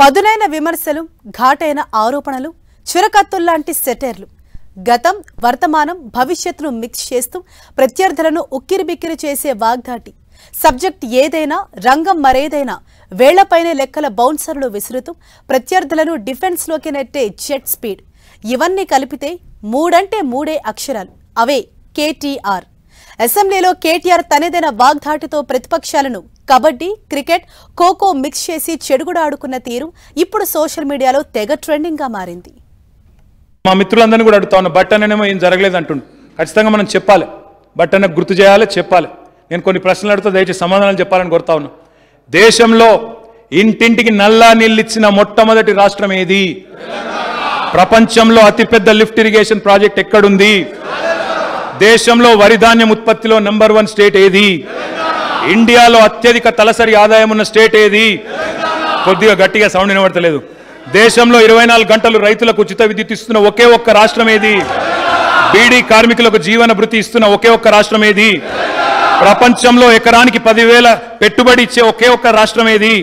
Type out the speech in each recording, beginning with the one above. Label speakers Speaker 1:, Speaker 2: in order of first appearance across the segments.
Speaker 1: పదునైన విమర్శలు ఘాటైన ఆరోపణలు చురకత్తుల్లాంటి సెటర్లు గతం వర్తమానం భవిష్యత్తును మిక్స్ చేస్తూ ప్రత్యర్థులను ఉక్కిరిబిక్కిరి చేసే వాగ్ధాటి సబ్జెక్ట్ ఏదైనా రంగం మరేదైనా వేళ్లపైనే లెక్కల బౌన్సర్లు విసురుతూ ప్రత్యర్థులను డిఫెన్స్లోకి నెట్టే జెట్ స్పీడ్ ఇవన్నీ కలిపితే మూడంటే మూడే అక్షరాలు అవే కేటీఆర్ అసెంబ్లీలో కేటీఆర్ తనేదైన వాగ్ధాటితో ప్రతిపక్షాలను కబడ్డీ క్రికెట్ ఖోఖో మిక్స్ చేసి చెడుగుడు ఆడుకున్న తీరు ఇప్పుడు సోషల్ మీడియాలో తెగ ట్రెండింగ్గా మారింది మా మిత్రులందరినీ కూడా అడుగుతా ఉన్నా బట్ అనేమో ఏం జరగలేదు అంటుండు ఖచ్చితంగా మనం చెప్పాలి బట్ అనే గుర్తు చేయాలి చెప్పాలి నేను కొన్ని ప్రశ్నలు అడుగుతా దయచేసి సమాధానాలు చెప్పాలని కోరుతా ఉన్నా దేశంలో ఇంటింటికి నల్లా నీళ్ళు ఇచ్చిన మొట్టమొదటి రాష్ట్రం ఏది ప్రపంచంలో అతిపెద్ద లిఫ్ట్ ఇరిగేషన్ ప్రాజెక్ట్ ఎక్కడుంది దేశంలో వరి ఉత్పత్తిలో నంబర్ వన్ స్టేట్ ఏది ఇండియాలో అత్యధిక తలసరి ఆదాయం ఉన్న స్టేట్ ఏది కొద్దిగా గట్టిగా సౌండ్ వినబడతలేదు దేశంలో ఇరవై గంటలు రైతులకు ఉచిత విద్యుత్ ఇస్తున్న ఒకే ఒక్క రాష్ట్రం ఏది బీడీ కార్మికులకు జీవన భృతి ఇస్తున్న ఒకే ఒక్క రాష్ట్రం ఏది ప్రపంచంలో ఎకరానికి పదివేల పెట్టుబడి ఇచ్చే ఒకే ఒక్క రాష్ట్రం ఏది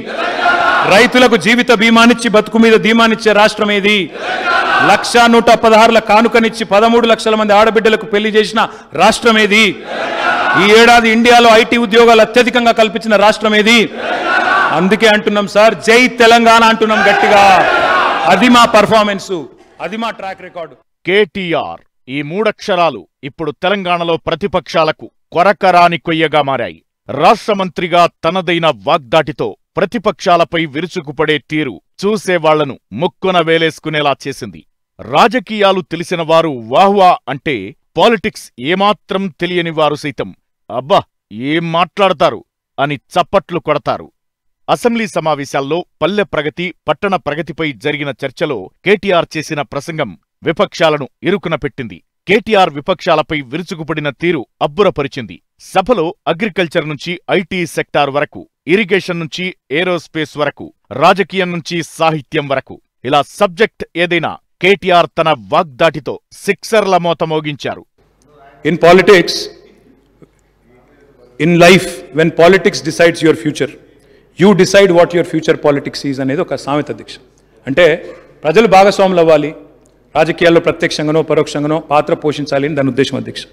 Speaker 1: రైతులకు జీవిత బీమానిచ్చి బతుకు మీద ధీమానిచ్చే రాష్ట్రం ఏది లక్ష నూట పదహారుల కానుకనిచ్చి పదమూడు లక్షల మంది ఆడబిడ్డలకు పెళ్లి చేసిన రాష్ట్రం ఏది ఈ ఏడాది ఇండియాలో ఐటీ ఉద్యోగాలు అత్యధికంగా కల్పించిన రాష్ట్రం ఏది అందుకే అంటున్నాం సార్ జై తెలంగాణ
Speaker 2: అంటున్నాం గట్టిగా అది మా పర్ఫార్మెన్స్
Speaker 1: అది మా ట్రాక్ రికార్డు
Speaker 2: కేటీఆర్ ఈ మూడక్షరాలు ఇప్పుడు తెలంగాణలో ప్రతిపక్షాలకు కొరకరాని కొయ్యగా మారాయి రాష్ట్ర మంత్రిగా తనదైన వాగ్దాటితో ప్రతిపక్షాలపై విరుచుకుపడే తీరు చూసేవాళ్లను ముక్కున వేలేసుకునేలా చేసింది రాజకీయాలు తెలిసినవారు వాహ్వా అంటే పాలిటిక్స్ ఏమాత్రం తెలియని వారు సైతం అబ్బా ఏం మాట్లాడతారు అని చప్పట్లు కొడతారు అసెంబ్లీ సమావేశాల్లో పల్లె ప్రగతి పట్టణ ప్రగతిపై జరిగిన చర్చలో కేటీఆర్ చేసిన ప్రసంగం విపక్షాలను ఇరుకున పెట్టింది కేటీఆర్ విపక్షాలపై విరుచుకుపడిన తీరు అబ్బురపరిచింది సభలో అగ్రికల్చర్ నుంచి ఐటీ సెక్టార్ వరకు ఇరిగేషన్ నుంచి ఏరోస్పేస్ వరకు రాజకీయం నుంచి సాహిత్యం వరకు ఇలా సబ్జెక్ట్ ఏదైనా కేటీఆర్ తన వాగ్దాటితో సిక్సర్ల మోత మోగించారు in politics
Speaker 1: in life when politics decides your future you decide what your future politics is అనేది ఒక సామెత దీక్ష అంటే ప్రజలు భాగస్వాములు అవ్వాలి రాజకీయాల్లో ప్రత్యక్షంగానో పరోక్షంగానో పాత్ర పోషించాలి అని దాని ఉద్దేశం అధ్యక్ష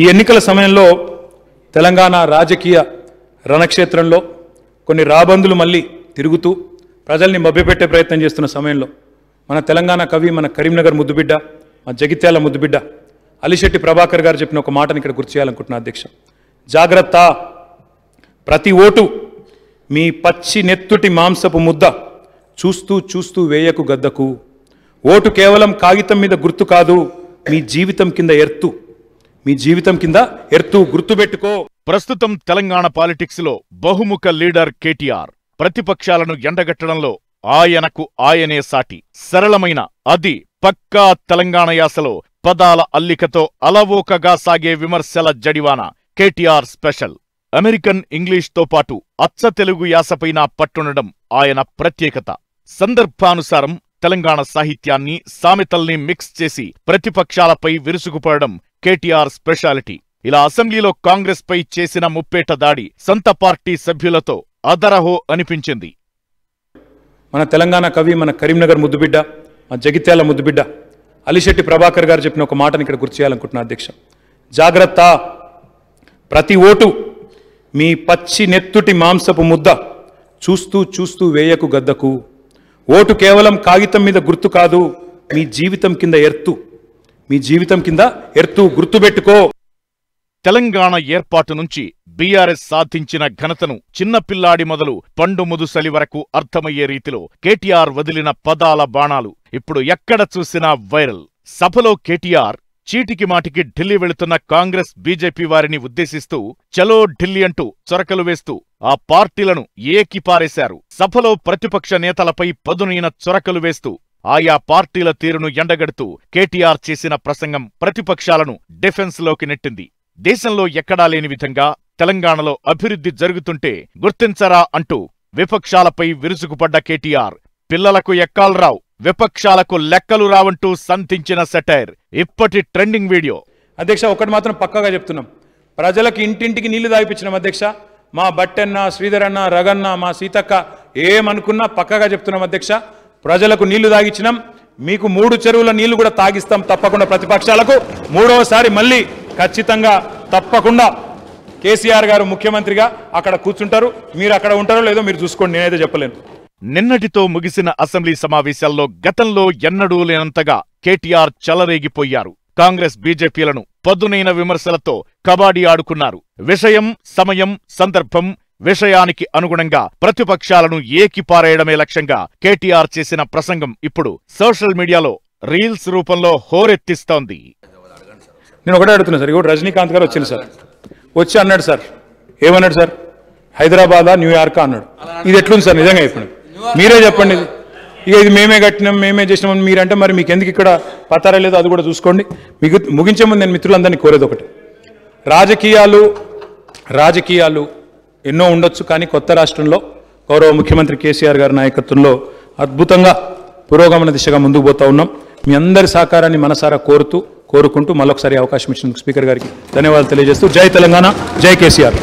Speaker 1: ఈ ఎన్నికల సమయంలో తెలంగాణ రాజకీయ రణక్షేత్రంలో కొన్ని రాబందులు మళ్ళీ తిరుగుతూ ప్రజల్ని మభ్యపెట్టే ప్రయత్నం చేస్తున్న సమయంలో మన తెలంగాణ కవి మన కరీంనగర్ ముద్దుబిడ్డ మన జగిత్యాల ముద్దుబిడ్డ అలిశెట్టి ప్రభాకర్ గారు చెప్పిన ఒక మాటను ఇక్కడ గుర్తు చేయాలనుకుంటున్నాను అధ్యక్ష జాగ్రత్త ప్రతి ఓటు మీ పచ్చి నెత్తుటి మాంసపు ముద్ద చూస్తూ చూస్తూ వేయకు గద్దకు ఓటు కేవలం కాగితం మీద గుర్తు కాదు
Speaker 2: మీ జీవితం కింద ఎర్తు మీ జీవితం కింద ఎర్తు గుర్తుపెట్టుకో ప్రస్తుతం తెలంగాణ పాలిటిక్స్లో బహుముఖ లీడర్ కేటీఆర్ ప్రతిపక్షాలను ఎండగట్టడంలో ఆయనకు ఆయనే సాటి సరళమైన అది పక్కా తెలంగాణ యాసలో పదాల అల్లికతో అలవోకగా సాగే విమర్శల జడివాన కేటీఆర్ స్పెషల్ అమెరికన్ ఇంగ్లీష్తో పాటు అచ్చ తెలుగు యాసపైన పట్టుండడం ఆయన ప్రత్యేకత సందర్భానుసారం తెలంగాణ సాహిత్యాన్ని సామెతల్ని మిక్స్ చేసి ప్రతిపక్షాలపై విరుసుకుపడడం కేటీఆర్ స్పెషాలిటీ ఇలా అసెంబ్లీలో కాంగ్రెస్పై చేసిన ముప్పేట దాడి సొంత పార్టీ సభ్యులతో అదరహో అనిపించింది మన
Speaker 1: తెలంగాణ కవి మన కరీంనగర్ ముద్దుబిడ్డ మన జగిత్యాల ముద్దుబిడ్డ అలిశెట్టి ప్రభాకర్ గారు చెప్పిన ఒక మాటను ఇక్కడ గుర్తు చేయాలనుకుంటున్నా అధ్యక్ష జాగ్రత్త ప్రతి ఓటు మీ పచ్చి నెత్తుటి మాంసపు ముద్ద చూస్తూ చూస్తూ వేయకు గద్దకు ఓటు కేవలం కాగితం మీద గుర్తు కాదు మీ జీవితం కింద ఎర్తు మీ
Speaker 2: జీవితం కింద ఎర్తు గుర్తుపెట్టుకో తెలంగాణ ఏర్పాటు నుంచి బీఆర్ఎస్ సాధించిన ఘనతను చిన్నపిల్లాడి మొదలు పండు ముదుసలి వరకు అర్థమయ్యే రీతిలో కేటీఆర్ వదిలిన పదాల బాణాలు ఇప్పుడు ఎక్కడ చూసినా వైరల్ సభలో కేటీఆర్ చీటికి మాటికి ఢిల్లీ వెళుతున్న కాంగ్రెస్ బీజేపీ వారిని ఉద్దేశిస్తూ చలో ఢిల్లీ అంటూ చొరకలు వేస్తూ ఆ పార్టీలను ఏకిపారేశారు సభలో ప్రతిపక్ష నేతలపై పదునైన చొరకలు వేస్తూ ఆయా పార్టీల తీరును ఎండగడుతూ కేటీఆర్ చేసిన ప్రసంగం ప్రతిపక్షాలను డిఫెన్స్లోకి నెట్టింది దేశంలో ఎక్కడా లేని విధంగా తెలంగాణలో అభివృద్ధి జరుగుతుంటే గుర్తించరా అంటూ విపక్షాలపై విరుచుకుపడ్డ కేటీఆర్ పిల్లలకు ఎక్కాలరావు విపక్షాలకు లెక్కలు రావంటూ సంధించిన సెటైర్ ఇప్పటి ట్రెండింగ్ వీడియో అధ్యక్ష ఒకటి మాత్రం పక్కగా చెప్తున్నాం ప్రజలకు ఇంటింటికి నీళ్లు దాయిపించినాం
Speaker 1: అధ్యక్ష మా బట్టెన్న శ్రీధరన్న రగన్న మా సీతక్క ఏమనుకున్నా పక్కగా చెప్తున్నాం అధ్యక్ష ప్రజలకు నీళ్లు తాగిచ్చినాం మీకు మూడు చెరువుల నీళ్లు కూడా తాగిస్తాం తప్పకుండా ప్రతిపక్షాలకు మూడవసారి మళ్ళీ ఖచ్చితంగా తప్పకుండా కేసీఆర్ గారు
Speaker 2: ముఖ్యమంత్రిగా అక్కడ కూర్చుంటారు మీరు అక్కడ ఉంటారో లేదో మీరు చూసుకోండి నేనైతే చెప్పలేను నిన్నటితో ముగిసిన అసెంబ్లీ సమావేశాల్లో గతంలో ఎన్నడూ లేనంతగా కేటీఆర్ చలరేగిపోయారు కాంగ్రెస్ బీజేపీలను పొద్దునైన విమర్శలతో కబాడీ ఆడుకున్నారు విషయం సమయం సందర్భం విషయానికి అనుగుణంగా ప్రతిపక్షాలను ఏకిపారేయడమే లక్ష్యంగా కేటీఆర్ చేసిన ప్రసంగం ఇప్పుడు సోషల్ మీడియాలో రీల్స్ రూపంలో హోరెత్తిస్తోంది నేను ఒకటే అడుగుతున్నా సార్ ఇప్పుడు రజనీకాంత్ గారు వచ్చింది సార్ వచ్చి అన్నాడు సార్
Speaker 1: ఏమన్నాడు సార్ హైదరాబాదా న్యూయార్కా అన్నాడు ఇది ఎట్లుంది సార్ నిజంగా ఇప్పుడు మీరే చెప్పండి ఇక ఇది మేమే కట్టినాం మేమే చేసినాం మీరంటే మరి మీకు ఎందుకు ఇక్కడ పతారా లేదో అది కూడా చూసుకోండి మీకు ముగించే ముందు నేను మిత్రులందరినీ కోరేది ఒకటి రాజకీయాలు రాజకీయాలు ఎన్నో ఉండొచ్చు కానీ కొత్త రాష్ట్రంలో గౌరవ ముఖ్యమంత్రి కేసీఆర్ గారి నాయకత్వంలో అద్భుతంగా పురోగమన దిశగా ముందుకు పోతా ఉన్నాం మీ అందరి సహకారాన్ని మనసారా కోరుతూ కోరుకుంటూ మళ్ళొకసారి అవకాశం ఇచ్చినందుకు స్పీకర్ గారికి ధన్యవాదాలు తెలియజేస్తూ జై తెలంగాణ జై కేసీఆర్